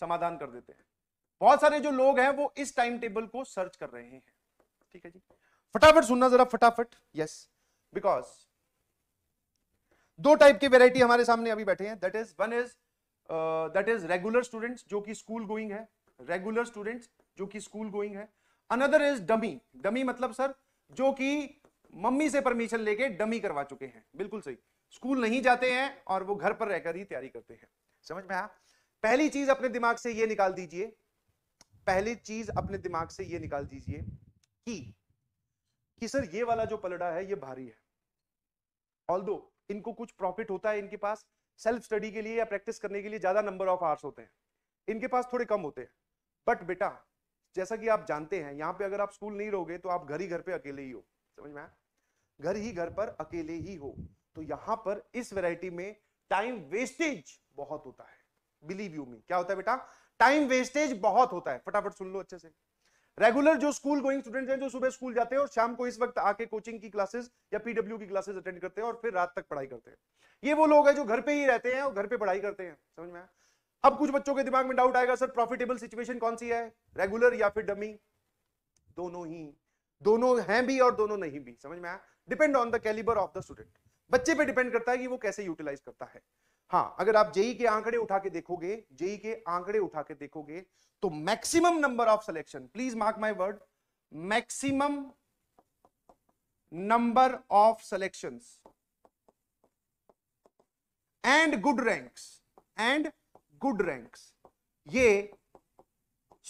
समाधान कर देते हैं बहुत सारे जो लोग हैं वो इस टाइम टेबल को सर्च कर रहे हैं ठीक है जी फटाफट सुनना जरा फटाफट यस बिकॉज दो टाइप की वेराइटी हमारे सामने अभी बैठे हैं that is one is that is regular students जो कि स्कूल गोइंग है रेगुलर स्टूडेंट्स जो कि स्कूल गोइंग है अनदर इज डमी डमी मतलब सर जो कि मम्मी से परमिशन लेके डमी करवा चुके हैं बिल्कुल सही स्कूल नहीं जाते हैं और वो घर पर रहकर ही तैयारी करते हैं समझ में आया पहली चीज अपने दिमाग से यह निकाल दीजिए पहली चीज अपने दिमाग से यह निकाल दीजिए कि कि सर ये वाला जो पलड़ा है ये भारी है ऑल इनको कुछ प्रॉफिट होता है इनके पास सेल्फ स्टडी के लिए या प्रैक्टिस करने के लिए ज्यादा नंबर ऑफ आवर्स होते हैं इनके पास थोड़े कम होते हैं बट बेटा जैसा कि आप जानते हैं यहाँ पे अगर आप स्कूल नहीं रहोगे तो आप घर ही घर पे अकेले ही हो समझ में घर ही घर पर अकेले ही हो तो यहाँ पर इस वेराइटी में टाइम वेस्टेज बहुत होता है बिलीव यू मी क्या होता है बेटा टाइम वेस्टेज बहुत होता है फटाफट सुन लो अच्छे से रेगुलर जो स्कूल गोइंग स्टूडेंट्स हैं जो सुबह स्कूल जाते हैं और शाम को इस वक्त आके कोचिंग की क्लासेस या पीडब्ल्यू की क्लासेस अटेंड करते हैं और फिर रात तक पढ़ाई करते हैं ये वो लोग हैं जो घर पे ही रहते हैं और घर पे पढ़ाई करते हैं समझ में अब कुछ बच्चों के दिमाग में डाउट आएगा सर प्रॉफिटेबल सिचुएशन कौन सी है रेगुलर या फिर डमी दोनों ही दोनों हैं भी और दोनों नहीं भी समझ में आया depend on the calibre of the student बच्चे पे डिपेंड करता है कि वो कैसे यूटिलाइज करता है हाँ अगर आप जेई के आंकड़े उठा के देखोगे जेई के आंकड़े उठा के देखोगे तो maximum number of selection please mark my word maximum number of selections and good ranks and good ranks ये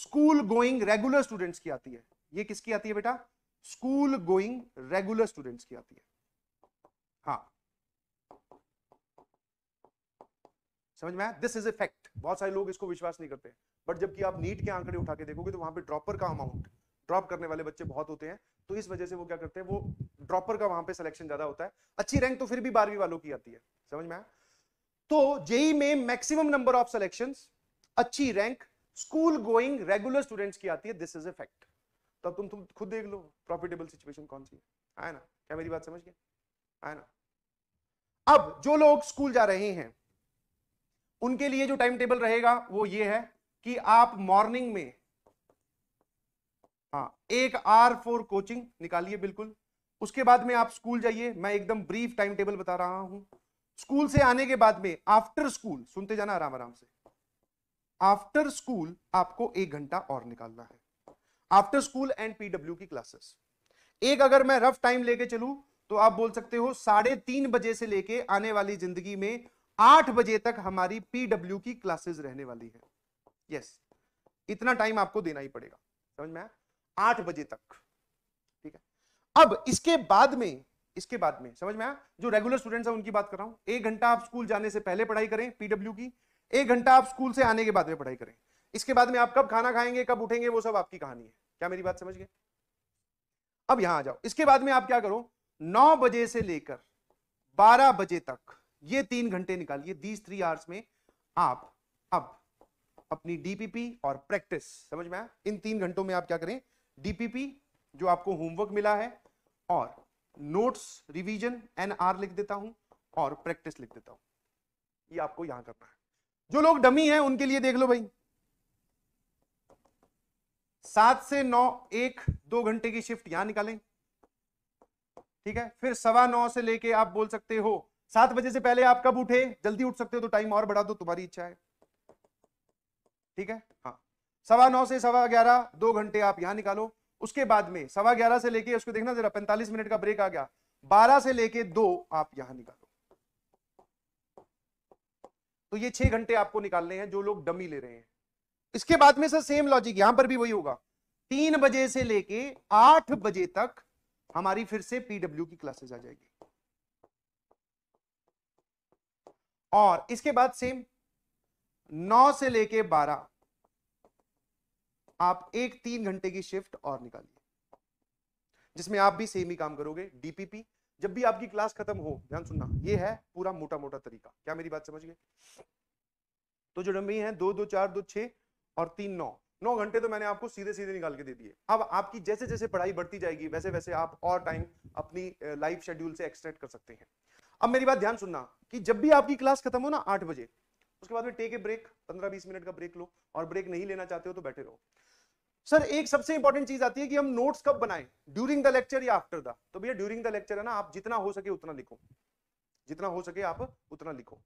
स्कूल गोइंग रेगुलर स्टूडेंट्स की आती है ये किसकी आती है बेटा स्कूल गोइंग रेगुलर स्टूडेंट्स की आती है हाँ समझ में आया दिस इज ए फैक्ट बहुत सारे लोग इसको विश्वास नहीं करते बट जबकि आप नीट के आंकड़े उठा के देखोगे तो वहां पे ड्रॉपर का अमाउंट ड्रॉप करने वाले बच्चे बहुत होते हैं तो इस वजह से वो क्या करते हैं वो ड्रॉपर का वहां पे सिलेक्शन ज्यादा होता है अच्छी रैंक तो फिर भी बारहवीं वालों की आती है समझ में तो जेई में मैक्सिमम नंबर ऑफ सिलेक्शन अच्छी rank school going regular students की आती है दिस इज ए फैक्ट तो तुम तुम खुद देख लो प्रॉफिटेबल सिचुएशन कौन सी है आया ना क्या मेरी बात समझ गए आया ना अब जो लोग स्कूल जा रहे हैं उनके लिए जो टाइम टेबल रहेगा वो ये है कि आप मॉर्निंग में हाँ एक आर फोर कोचिंग निकालिए बिल्कुल उसके बाद में आप स्कूल जाइए मैं एकदम ब्रीफ टाइम टेबल बता रहा हूं स्कूल से आने के बाद में आफ्टर स्कूल सुनते जाना आराम आराम से आफ्टर स्कूल आपको एक घंटा और निकालना है आफ्टर स्कूल एंड पीडब्ल्यू की क्लासेस एक अगर मैं रफ टाइम लेके चलू तो आप बोल सकते हो साढ़े तीन बजे से लेके आने वाली जिंदगी में आठ बजे तक हमारी पीडब्ल्यू की क्लासेस रहने वाली है यस इतना टाइम आपको देना ही पड़ेगा समझ में आया आठ बजे तक ठीक है अब इसके बाद में इसके बाद में समझ में आया जो रेगुलर स्टूडेंट्स हैं उनकी बात कर रहा हूं एक घंटा आप स्कूल जाने से पहले पढ़ाई करें पीडब्ल्यू की एक घंटा आप स्कूल से आने के बाद में पढ़ाई करें इसके बाद में आप कब खाना खाएंगे कब उठेंगे वो सब आपकी कहानी है क्या मेरी बात समझ गए अब यहां आ जाओ इसके बाद में आप क्या करो नौ बजे से लेकर बारह बजे तक ये तीन घंटे निकालिए दीज थ्री आवर्स में आप अब अपनी डीपीपी और प्रैक्टिस समझ में आया इन तीन घंटों में आप क्या करें डीपीपी जो आपको होमवर्क मिला है और नोट्स रिवीजन एन आर लिख देता हूं और प्रैक्टिस लिख देता हूं ये आपको यहां करना है जो लोग डमी हैं उनके लिए देख लो भाई सात से नौ एक दो घंटे की शिफ्ट यहां निकालें ठीक है फिर सवा नौ से लेके आप बोल सकते हो सात बजे से पहले आप कब उठे जल्दी उठ सकते हो तो टाइम और बढ़ा दो तुम्हारी इच्छा है ठीक है हाँ सवा नौ से सवा ग्यारह दो घंटे आप यहां निकालो उसके बाद में सवा ग्यारह से लेके उसको देखना जरा पैंतालीस मिनट का ब्रेक आ गया बारह से लेके दो आप यहां निकालो तो ये छह घंटे आपको निकालने हैं जो लोग डमी ले रहे हैं इसके बाद में सर सेम लॉजिक यहां पर भी वही होगा तीन बजे से लेके आठ बजे तक हमारी फिर से पीडब्ल्यू की क्लासेस आ जाएगी और इसके बाद सेम नौ से लेके बारह आप एक तीन घंटे की शिफ्ट और निकालिए जिसमें आप भी सेम ही काम करोगे डीपीपी जब भी आपकी क्लास खत्म हो ध्यान सुनना ये है पूरा मोटा मोटा तरीका क्या मेरी बात समझ गए तो जो डमी है दो दो चार दो छह और तीन नौ नौ घंटे तो मैंने आपको सीधे सीधे निकाल के दे दिए अब आपकी जैसे जैसे पढ़ाई बढ़ती जाएगी वैसे वैसे आप और टाइम अपनी लाइफ शेड्यूल से एक्सट्रैक्ट कर सकते हैं अब मेरी बात ध्यान सुनना कि जब भी आपकी क्लास खत्म हो ना आठ बजे उसके बाद में टेक ए ब्रेक पंद्रह बीस मिनट का ब्रेक लो और ब्रेक नहीं लेना चाहते हो तो बैठे रहो सर एक सबसे इंपॉर्टेंट चीज आती है कि हम नोट्स कब बनाएं ड्यूरिंग द लेक्चर या आफ्टर द तो भैया ड्यूरिंग द लेक्चर है ना आप जितना हो सके उतना लिखो जितना हो सके आप उतना लिखो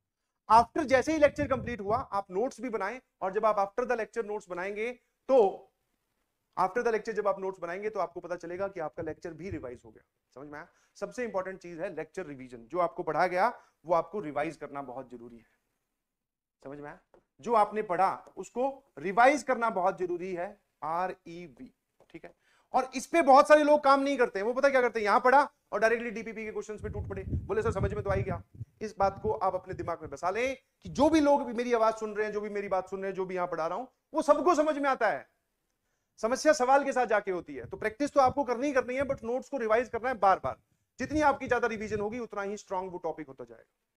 आफ्टर जैसे ही लेक्चर कंप्लीट हुआ आप नोट्स भी बनाएं और जब आप आफ्टर द लेक्चर नोट्स बनाएंगे तो आफ्टर द लेक्चर जब आप नोट्स बनाएंगे तो आपको पता चलेगा कि आपका लेक्चर भी रिवाइज हो गया समझ में आया सबसे इंपॉर्टेंट चीज है लेक्चर रिवीजन जो आपको पढ़ा गया वो आपको रिवाइज करना बहुत जरूरी है समझ में आया जो आपने पढ़ा उसको रिवाइज करना बहुत जरूरी है आर ई वी ठीक है और इस पे बहुत सारे लोग काम नहीं करते हैं वो पता क्या करते हैं यहाँ पढ़ा और डायरेक्टली डीपीपी के क्वेश्चंस पे टूट पड़े बोले सर समझ में तो आई गया इस बात को आप अपने दिमाग में बसा लें कि जो भी लोग भी मेरी आवाज सुन रहे हैं जो भी मेरी बात सुन रहे हैं जो भी यहाँ पढ़ा रहा हूँ वो सबको समझ में आता है समस्या सवाल के साथ जाके होती है तो प्रैक्टिस तो आपको करनी ही करनी है बट नोट्स को रिवाइज करना है बार बार जितनी आपकी ज्यादा रिवीजन होगी उतना ही स्ट्रांग वो टॉपिक होता जाएगा